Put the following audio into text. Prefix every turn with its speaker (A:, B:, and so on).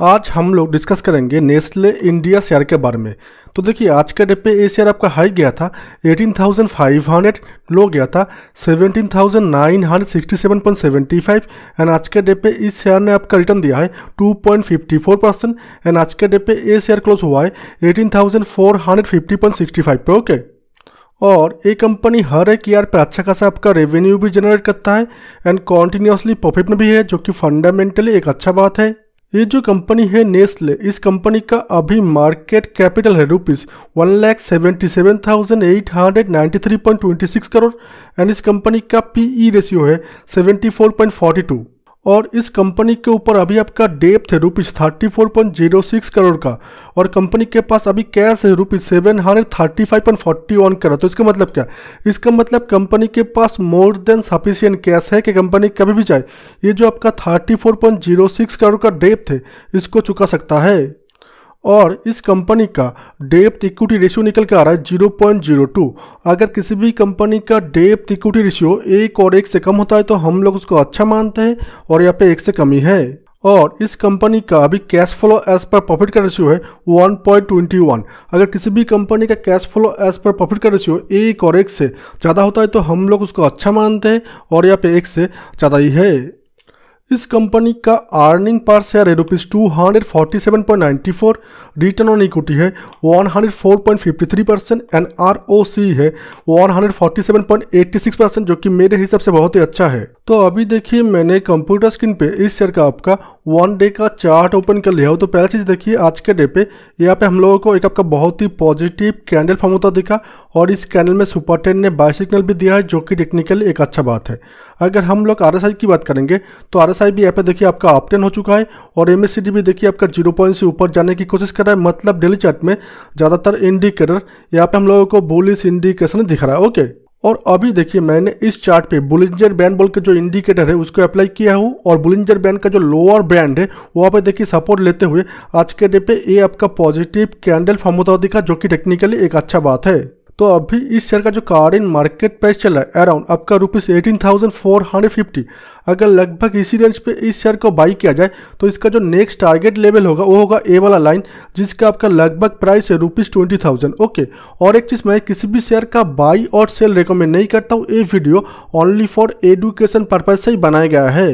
A: आज हम लोग डिस्कस करेंगे नेस्ले इंडिया शेयर के बारे में तो देखिए आज के डेट पे ये शेयर आपका हाई गया था 18,500 लो गया था 17,967.75 एंड आज के डेट पे इस शेयर ने आपका रिटर्न दिया है 2.54 परसेंट एंड आज के डेट पे ये शेयर क्लोज हुआ है 18,450.65 पे ओके और ये कंपनी हर एक ईयर पे अच्छा खासा आपका रेवेन्यू भी जनरेट करता है एंड कॉन्टीन्यूसली प्रॉफिट में भी है जो कि फंडामेंटली एक अच्छा बात है ये जो कंपनी है नेस्ले इस कंपनी का अभी मार्केट कैपिटल है rupees one lakh seventy seven thousand eight hundred ninety three point twenty six crore and इस कंपनी का पीई रेशियो है seventy four point forty two और इस कंपनी के ऊपर अभी आपका डेप्थ है rupees thirty four point zero six crore का और कंपनी के पास अभी कैश है rupees seven hundred thirty five point forty one crore तो इसका मतलब क्या इसका मतलब कंपनी के पास मोर देन सफिशियंट कैश है कि कंपनी कभी भी चाहे ये जो आपका thirty four point zero six crore का डेप्थ है इसको चुका सकता है और इस कंपनी का डेप्थ इक्विटी रेशियो निकल के आ रहा है जीरो पॉइंट जीरो टू अगर किसी भी कंपनी का डेप्थ इक्विटी रेशियो एक और एक से कम होता है तो हम लोग उसको अच्छा मानते हैं और यहाँ पे एक से कमी है और इस कंपनी का अभी cash flow as per profit का रेशियो है 1.21 अगर किसी भी कंपनी का cash flow as per profit का रेशियो एक और एक से ज़्यादा होता है तो हम लोग उसको अच्छा मानते हैं और यहाँ पे एक से ज़्यादा ही है इस कंपनी का अर्निंग पर शेयर है rupees two hundred forty seven point ninety four return on equity है one hundred four point fifty three percent and R O C है one hundred forty seven point eighty six percent जो कि मेरे हिसाब से बहुत ही अच्छा है तो अभी देखिए मैंने कंप्यूटर स्क्रीन पे इस शेयर का आपका वन डे का चार्ट ओपन कर लिया हो तो पहला चीज़ देखिए आज के डे पे यहाँ पे हम लोगों को एक आपका बहुत ही पॉजिटिव कैंडल फॉर्म होता दिखा और इस कैंडल में सुपर टेन ने बाय सिग्नल भी दिया है जो कि टेक्निकली एक अच्छा बात है अगर हम लोग आर की बात करेंगे तो आर भी यहाँ पे देखिए आपका अपटेन हो चुका है और एम भी देखिए आपका जीरो पॉइंट से ऊपर जाने की कोशिश कर रहा है मतलब डेली चार्ट में ज़्यादातर इंडिकेटर यहाँ पर हम लोगों को बोलिस इंडिकेशन दिख रहा है ओके और अभी देखिए मैंने इस चार्ट पे बुलिंजर बैंड बोल के जो इंडिकेटर है उसको अप्लाई किया हूँ और बुलिंजर बैंड का जो लोअर बैंड है वहाँ पे देखिए सपोर्ट लेते हुए आज के डे पे ये आपका पॉजिटिव कैंडल फॉर्म होता दिखा जो कि टेक्निकली एक अच्छा बात है तो अभी इस शेयर का जो कारण मार्केट प्राइस चल रहा है अराउंड आपका rupees eighteen thousand four hundred fifty अगर लगभग इसी रेंज पे इस शेयर को बाई किया जाए तो इसका जो नेक्स्ट टारगेट लेवल होगा वो होगा ए वाला लाइन जिसका आपका लगभग प्राइस है रुपीज़ ट्वेंटी थाउजेंड ओके और एक चीज़ मैं किसी भी शेयर का बाई और सेल रिकमेंड नहीं करता हूँ ये video only for education purpose से ही बनाया गया है